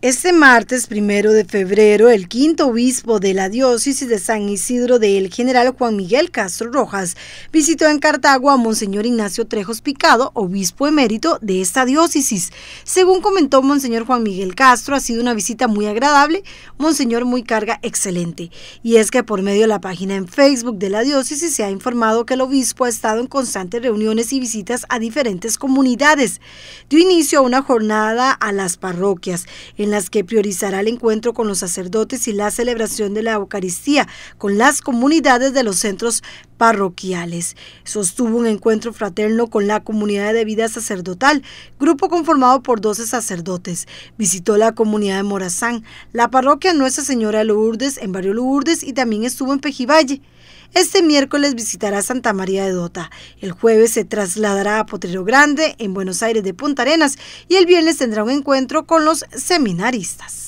Este martes primero de febrero, el quinto obispo de la diócesis de San Isidro del general Juan Miguel Castro Rojas visitó en Cartago a Monseñor Ignacio Trejos Picado, obispo emérito de esta diócesis. Según comentó Monseñor Juan Miguel Castro, ha sido una visita muy agradable, Monseñor muy carga excelente. Y es que por medio de la página en Facebook de la diócesis se ha informado que el obispo ha estado en constantes reuniones y visitas a diferentes comunidades. Dio inicio a una jornada a las parroquias las que priorizará el encuentro con los sacerdotes y la celebración de la Eucaristía con las comunidades de los centros parroquiales. Sostuvo un encuentro fraterno con la comunidad de vida sacerdotal, grupo conformado por 12 sacerdotes. Visitó la comunidad de Morazán, la parroquia Nuestra Señora de Lourdes en Barrio Lourdes y también estuvo en Pejivalle. Este miércoles visitará Santa María de Dota. El jueves se trasladará a Potrero Grande, en Buenos Aires de Punta Arenas, y el viernes tendrá un encuentro con los seminaristas.